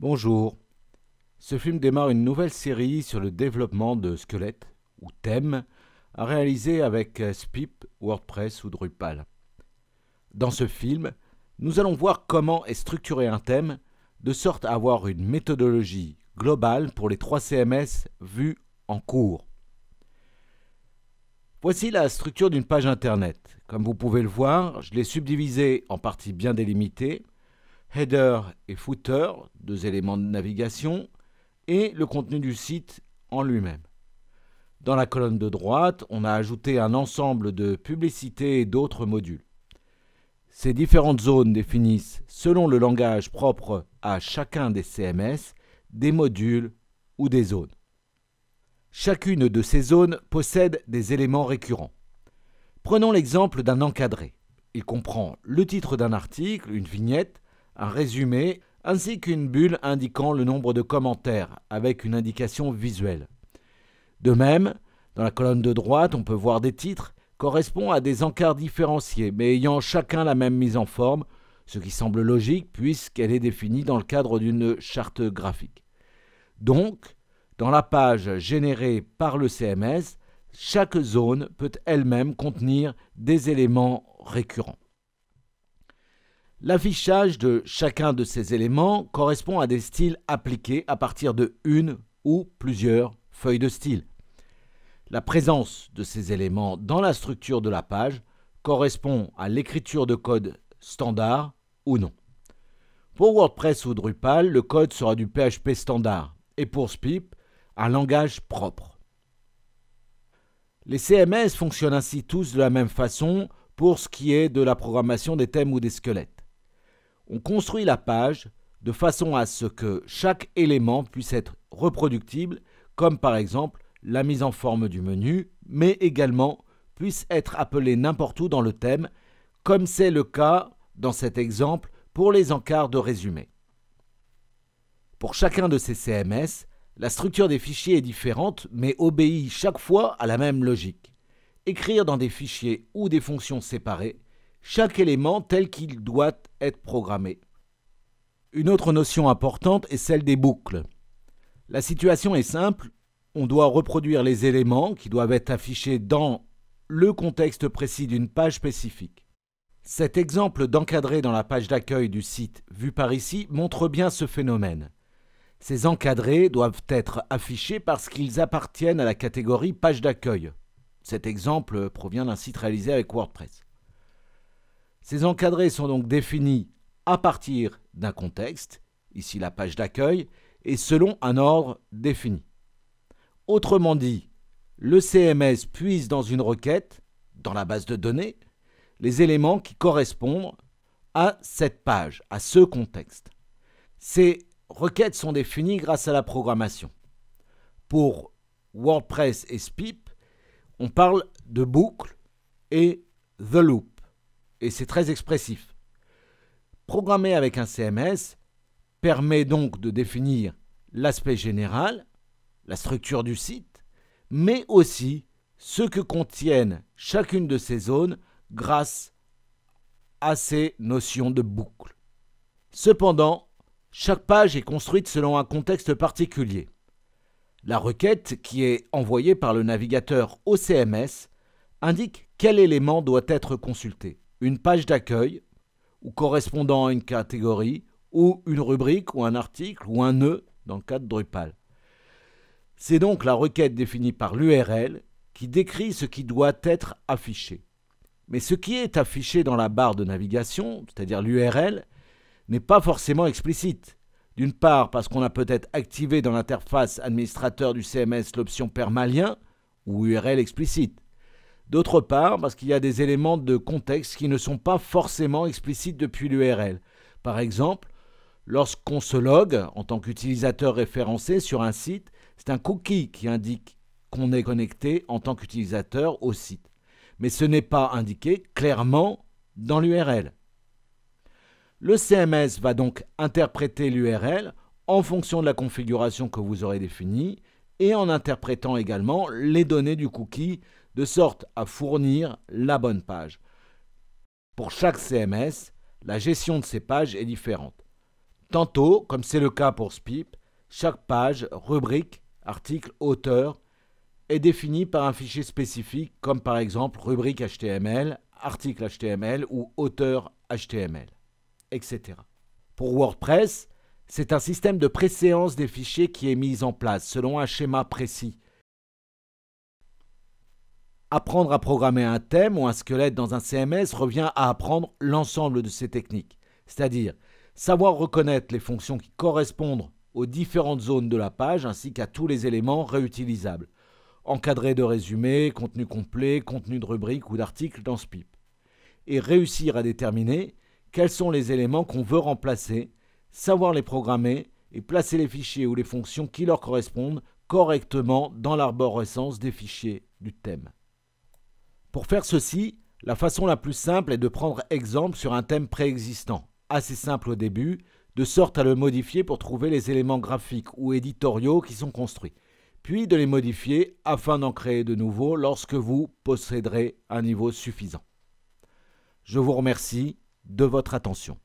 Bonjour. Ce film démarre une nouvelle série sur le développement de squelettes ou thèmes à réaliser avec euh, SPIP, WordPress ou Drupal. Dans ce film, nous allons voir comment est structuré un thème de sorte à avoir une méthodologie globale pour les trois CMS vus en cours. Voici la structure d'une page Internet. Comme vous pouvez le voir, je l'ai subdivisée en parties bien délimitées, header et footer, deux éléments de navigation, et le contenu du site en lui-même. Dans la colonne de droite, on a ajouté un ensemble de publicités et d'autres modules. Ces différentes zones définissent, selon le langage propre à chacun des CMS, des modules ou des zones. Chacune de ces zones possède des éléments récurrents. Prenons l'exemple d'un encadré. Il comprend le titre d'un article, une vignette, un résumé, ainsi qu'une bulle indiquant le nombre de commentaires avec une indication visuelle. De même, dans la colonne de droite, on peut voir des titres correspondant à des encarts différenciés, mais ayant chacun la même mise en forme, ce qui semble logique puisqu'elle est définie dans le cadre d'une charte graphique. Donc, dans la page générée par le CMS, chaque zone peut elle-même contenir des éléments récurrents. L'affichage de chacun de ces éléments correspond à des styles appliqués à partir de une ou plusieurs feuilles de style. La présence de ces éléments dans la structure de la page correspond à l'écriture de code standard ou non. Pour WordPress ou Drupal, le code sera du PHP standard et pour SPIP, un langage propre. Les CMS fonctionnent ainsi tous de la même façon pour ce qui est de la programmation des thèmes ou des squelettes on construit la page de façon à ce que chaque élément puisse être reproductible, comme par exemple la mise en forme du menu, mais également puisse être appelé n'importe où dans le thème, comme c'est le cas dans cet exemple pour les encarts de résumé. Pour chacun de ces CMS, la structure des fichiers est différente, mais obéit chaque fois à la même logique. Écrire dans des fichiers ou des fonctions séparées chaque élément tel qu'il doit être programmé. Une autre notion importante est celle des boucles. La situation est simple, on doit reproduire les éléments qui doivent être affichés dans le contexte précis d'une page spécifique. Cet exemple d'encadré dans la page d'accueil du site vu par ici montre bien ce phénomène. Ces encadrés doivent être affichés parce qu'ils appartiennent à la catégorie page d'accueil. Cet exemple provient d'un site réalisé avec WordPress. Ces encadrés sont donc définis à partir d'un contexte, ici la page d'accueil, et selon un ordre défini. Autrement dit, le CMS puise dans une requête, dans la base de données, les éléments qui correspondent à cette page, à ce contexte. Ces requêtes sont définies grâce à la programmation. Pour WordPress et SPIP, on parle de boucle et the loop et c'est très expressif. Programmer avec un CMS permet donc de définir l'aspect général, la structure du site, mais aussi ce que contiennent chacune de ces zones grâce à ces notions de boucle. Cependant, chaque page est construite selon un contexte particulier. La requête qui est envoyée par le navigateur au CMS indique quel élément doit être consulté une page d'accueil ou correspondant à une catégorie ou une rubrique ou un article ou un nœud dans le cadre de Drupal. C'est donc la requête définie par l'URL qui décrit ce qui doit être affiché. Mais ce qui est affiché dans la barre de navigation, c'est-à-dire l'URL, n'est pas forcément explicite. D'une part parce qu'on a peut-être activé dans l'interface administrateur du CMS l'option permalien ou URL explicite. D'autre part, parce qu'il y a des éléments de contexte qui ne sont pas forcément explicites depuis l'URL. Par exemple, lorsqu'on se logue en tant qu'utilisateur référencé sur un site, c'est un cookie qui indique qu'on est connecté en tant qu'utilisateur au site. Mais ce n'est pas indiqué clairement dans l'URL. Le CMS va donc interpréter l'URL en fonction de la configuration que vous aurez définie et en interprétant également les données du cookie de sorte à fournir la bonne page. Pour chaque CMS, la gestion de ces pages est différente. Tantôt, comme c'est le cas pour SPIP, chaque page, rubrique, article, auteur est définie par un fichier spécifique comme par exemple rubrique HTML, article HTML ou auteur HTML, etc. Pour WordPress, c'est un système de préséance des fichiers qui est mis en place selon un schéma précis. Apprendre à programmer un thème ou un squelette dans un CMS revient à apprendre l'ensemble de ces techniques, c'est-à-dire savoir reconnaître les fonctions qui correspondent aux différentes zones de la page ainsi qu'à tous les éléments réutilisables, encadrés de résumés, contenu complet, contenu de rubrique ou d'articles dans SPIP, et réussir à déterminer quels sont les éléments qu'on veut remplacer, savoir les programmer et placer les fichiers ou les fonctions qui leur correspondent correctement dans l'arborescence des fichiers du thème. Pour faire ceci, la façon la plus simple est de prendre exemple sur un thème préexistant, assez simple au début, de sorte à le modifier pour trouver les éléments graphiques ou éditoriaux qui sont construits, puis de les modifier afin d'en créer de nouveaux lorsque vous posséderez un niveau suffisant. Je vous remercie de votre attention.